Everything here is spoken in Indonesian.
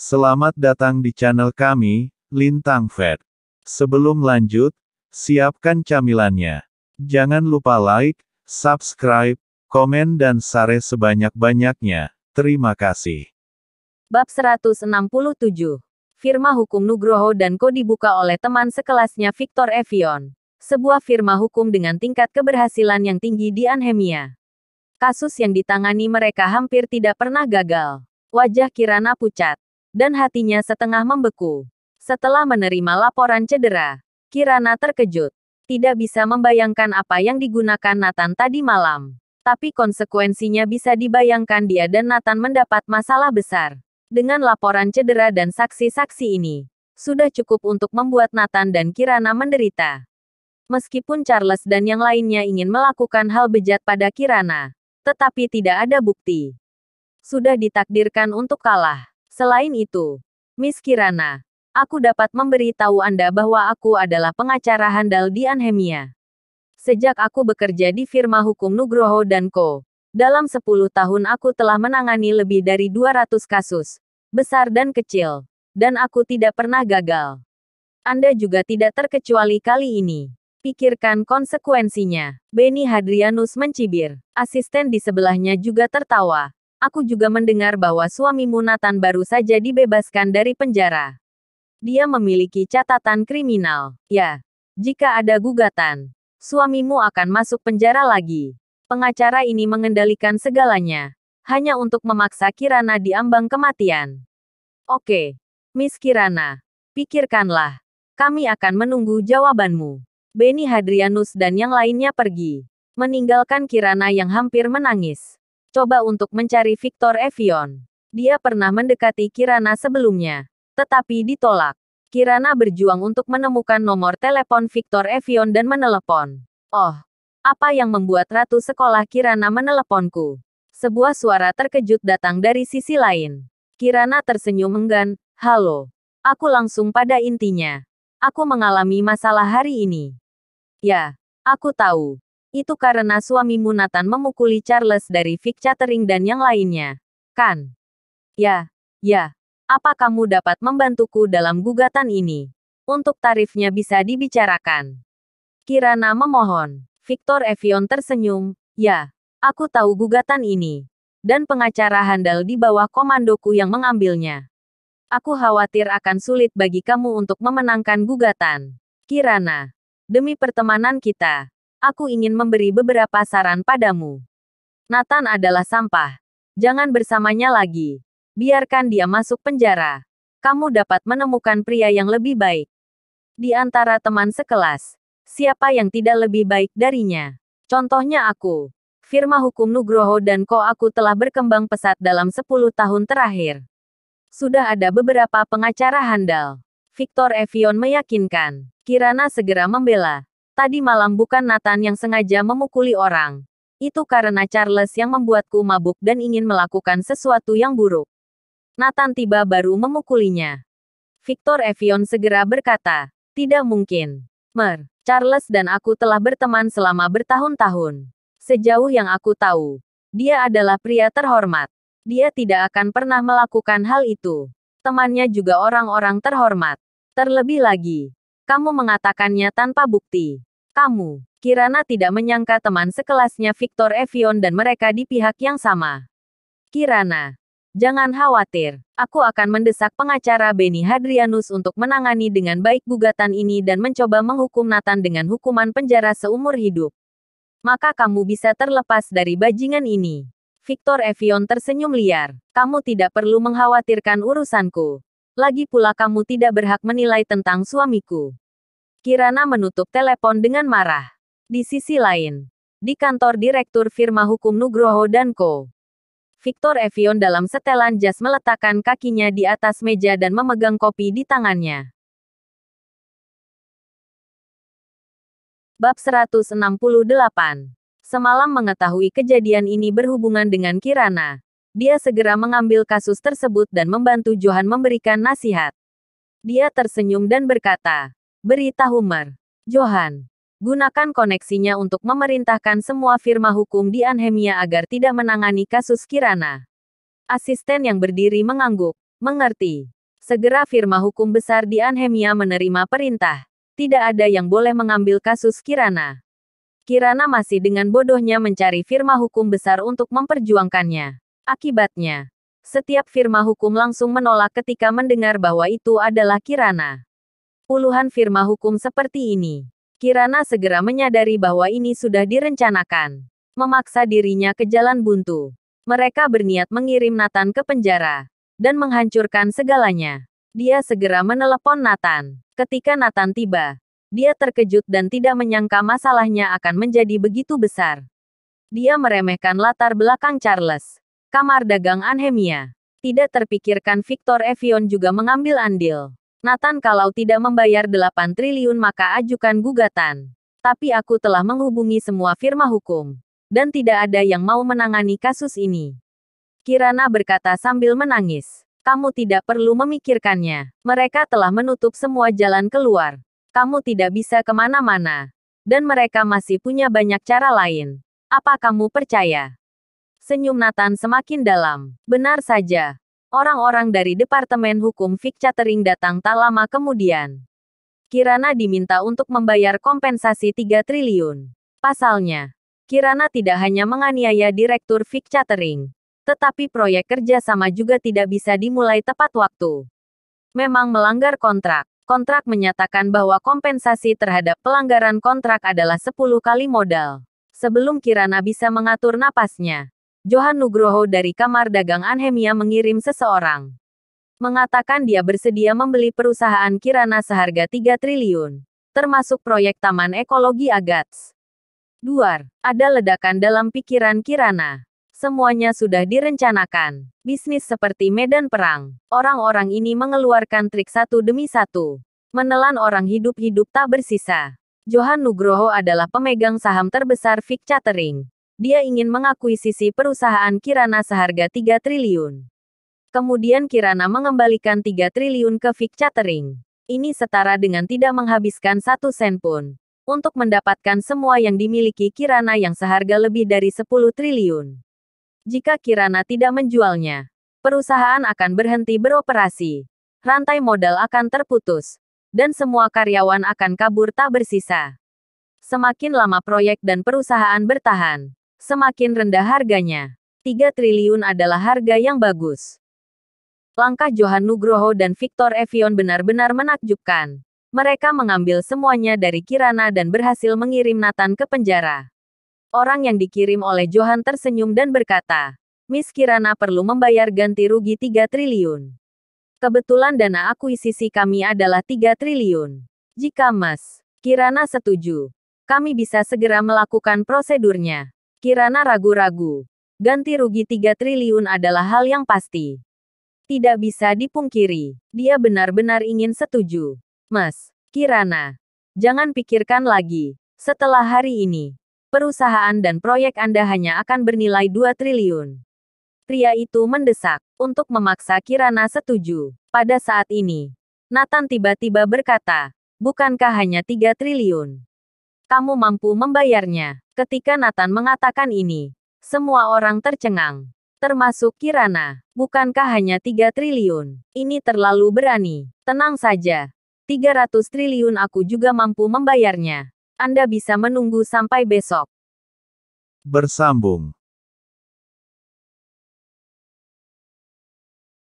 Selamat datang di channel kami, Lintang Fed. Sebelum lanjut, siapkan camilannya. Jangan lupa like, subscribe, komen dan share sebanyak-banyaknya. Terima kasih. Bab 167. Firma hukum Nugroho dan Ko dibuka oleh teman sekelasnya Victor Evion. Sebuah firma hukum dengan tingkat keberhasilan yang tinggi di Anhemia. Kasus yang ditangani mereka hampir tidak pernah gagal. Wajah Kirana pucat dan hatinya setengah membeku. Setelah menerima laporan cedera, Kirana terkejut. Tidak bisa membayangkan apa yang digunakan Nathan tadi malam. Tapi konsekuensinya bisa dibayangkan dia dan Nathan mendapat masalah besar. Dengan laporan cedera dan saksi-saksi ini, sudah cukup untuk membuat Nathan dan Kirana menderita. Meskipun Charles dan yang lainnya ingin melakukan hal bejat pada Kirana, tetapi tidak ada bukti. Sudah ditakdirkan untuk kalah. Selain itu, Miss Kirana, aku dapat memberi tahu Anda bahwa aku adalah pengacara handal di Anhemia. Sejak aku bekerja di firma hukum Nugroho dan Co. Dalam 10 tahun aku telah menangani lebih dari 200 kasus, besar dan kecil, dan aku tidak pernah gagal. Anda juga tidak terkecuali kali ini. Pikirkan konsekuensinya. Beni Hadrianus mencibir. Asisten di sebelahnya juga tertawa. Aku juga mendengar bahwa suamimu Nathan baru saja dibebaskan dari penjara. Dia memiliki catatan kriminal. Ya, jika ada gugatan, suamimu akan masuk penjara lagi. Pengacara ini mengendalikan segalanya, hanya untuk memaksa Kirana di ambang kematian. Oke, Miss Kirana, pikirkanlah. Kami akan menunggu jawabanmu. Benny Hadrianus dan yang lainnya pergi, meninggalkan Kirana yang hampir menangis. Coba untuk mencari Victor Evion. Dia pernah mendekati Kirana sebelumnya, tetapi ditolak. Kirana berjuang untuk menemukan nomor telepon Victor Evion dan menelepon. Oh, apa yang membuat ratu sekolah Kirana meneleponku? Sebuah suara terkejut datang dari sisi lain. Kirana tersenyum enggan, "Halo. Aku langsung pada intinya. Aku mengalami masalah hari ini." "Ya, aku tahu. Itu karena suamimu Nathan memukuli Charles dari Vic Chattering dan yang lainnya. Kan? Ya, ya. Apa kamu dapat membantuku dalam gugatan ini? Untuk tarifnya bisa dibicarakan. Kirana memohon. Victor Evion tersenyum. Ya, aku tahu gugatan ini. Dan pengacara handal di bawah komandoku yang mengambilnya. Aku khawatir akan sulit bagi kamu untuk memenangkan gugatan. Kirana, demi pertemanan kita, Aku ingin memberi beberapa saran padamu. Nathan adalah sampah. Jangan bersamanya lagi. Biarkan dia masuk penjara. Kamu dapat menemukan pria yang lebih baik. Di antara teman sekelas, siapa yang tidak lebih baik darinya? Contohnya aku. Firma hukum Nugroho dan Ko aku telah berkembang pesat dalam 10 tahun terakhir. Sudah ada beberapa pengacara handal. Victor Evion meyakinkan, Kirana segera membela. Tadi malam bukan Nathan yang sengaja memukuli orang. Itu karena Charles yang membuatku mabuk dan ingin melakukan sesuatu yang buruk. Nathan tiba baru memukulinya. Victor Evion segera berkata, tidak mungkin. Mer, Charles dan aku telah berteman selama bertahun-tahun. Sejauh yang aku tahu, dia adalah pria terhormat. Dia tidak akan pernah melakukan hal itu. Temannya juga orang-orang terhormat. Terlebih lagi, kamu mengatakannya tanpa bukti. Kamu, Kirana tidak menyangka teman sekelasnya Victor Evion dan mereka di pihak yang sama. Kirana, jangan khawatir. Aku akan mendesak pengacara Benny Hadrianus untuk menangani dengan baik gugatan ini dan mencoba menghukum Nathan dengan hukuman penjara seumur hidup. Maka kamu bisa terlepas dari bajingan ini. Victor Evion tersenyum liar. Kamu tidak perlu mengkhawatirkan urusanku. Lagi pula kamu tidak berhak menilai tentang suamiku. Kirana menutup telepon dengan marah. Di sisi lain, di kantor Direktur Firma Hukum Nugroho dan Co. Victor Evion dalam setelan jas meletakkan kakinya di atas meja dan memegang kopi di tangannya. Bab 168 Semalam mengetahui kejadian ini berhubungan dengan Kirana. Dia segera mengambil kasus tersebut dan membantu Johan memberikan nasihat. Dia tersenyum dan berkata, Beritahu Mar. Johan. Gunakan koneksinya untuk memerintahkan semua firma hukum di Anhemia agar tidak menangani kasus Kirana. Asisten yang berdiri mengangguk. Mengerti. Segera firma hukum besar di Anhemia menerima perintah. Tidak ada yang boleh mengambil kasus Kirana. Kirana masih dengan bodohnya mencari firma hukum besar untuk memperjuangkannya. Akibatnya, setiap firma hukum langsung menolak ketika mendengar bahwa itu adalah Kirana puluhan firma hukum seperti ini. Kirana segera menyadari bahwa ini sudah direncanakan. Memaksa dirinya ke jalan buntu. Mereka berniat mengirim Nathan ke penjara dan menghancurkan segalanya. Dia segera menelepon Nathan. Ketika Nathan tiba, dia terkejut dan tidak menyangka masalahnya akan menjadi begitu besar. Dia meremehkan latar belakang Charles, kamar dagang Anhemia. Tidak terpikirkan Victor Evion juga mengambil andil. Nathan kalau tidak membayar 8 triliun maka ajukan gugatan. Tapi aku telah menghubungi semua firma hukum. Dan tidak ada yang mau menangani kasus ini. Kirana berkata sambil menangis. Kamu tidak perlu memikirkannya. Mereka telah menutup semua jalan keluar. Kamu tidak bisa kemana-mana. Dan mereka masih punya banyak cara lain. Apa kamu percaya? Senyum Nathan semakin dalam. Benar saja, Orang-orang dari Departemen Hukum Chattering datang tak lama kemudian. Kirana diminta untuk membayar kompensasi 3 triliun. Pasalnya, Kirana tidak hanya menganiaya Direktur Chattering, tetapi proyek kerjasama juga tidak bisa dimulai tepat waktu. Memang melanggar kontrak. Kontrak menyatakan bahwa kompensasi terhadap pelanggaran kontrak adalah 10 kali modal. Sebelum Kirana bisa mengatur napasnya, Johan Nugroho dari Kamar Dagang Anhemia mengirim seseorang. Mengatakan dia bersedia membeli perusahaan Kirana seharga 3 triliun. Termasuk proyek Taman Ekologi Agats. Duar, ada ledakan dalam pikiran Kirana semuanya sudah direncanakan. Bisnis seperti medan perang. Orang-orang ini mengeluarkan trik satu demi satu. Menelan orang hidup-hidup tak bersisa. Johan Nugroho adalah pemegang saham terbesar Vic Catering dia ingin mengakuisisi perusahaan Kirana seharga 3 triliun. Kemudian Kirana mengembalikan 3 triliun ke Vic Chattering. Ini setara dengan tidak menghabiskan satu sen pun untuk mendapatkan semua yang dimiliki Kirana yang seharga lebih dari 10 triliun. Jika Kirana tidak menjualnya, perusahaan akan berhenti beroperasi. Rantai modal akan terputus, dan semua karyawan akan kabur tak bersisa. Semakin lama proyek dan perusahaan bertahan, semakin rendah harganya. 3 triliun adalah harga yang bagus. Langkah Johan Nugroho dan Victor Evion benar-benar menakjubkan. Mereka mengambil semuanya dari Kirana dan berhasil mengirim Nathan ke penjara. Orang yang dikirim oleh Johan tersenyum dan berkata, Miss Kirana perlu membayar ganti rugi 3 triliun. Kebetulan dana akuisisi kami adalah 3 triliun. Jika Mas Kirana setuju, kami bisa segera melakukan prosedurnya. Kirana ragu-ragu. Ganti rugi 3 triliun adalah hal yang pasti. Tidak bisa dipungkiri. Dia benar-benar ingin setuju. Mas, Kirana. Jangan pikirkan lagi. Setelah hari ini, perusahaan dan proyek Anda hanya akan bernilai 2 triliun. Pria itu mendesak untuk memaksa Kirana setuju. Pada saat ini, Nathan tiba-tiba berkata, bukankah hanya 3 triliun? Kamu mampu membayarnya. Ketika Nathan mengatakan ini, semua orang tercengang. Termasuk Kirana. Bukankah hanya 3 triliun? Ini terlalu berani. Tenang saja. 300 triliun aku juga mampu membayarnya. Anda bisa menunggu sampai besok. Bersambung.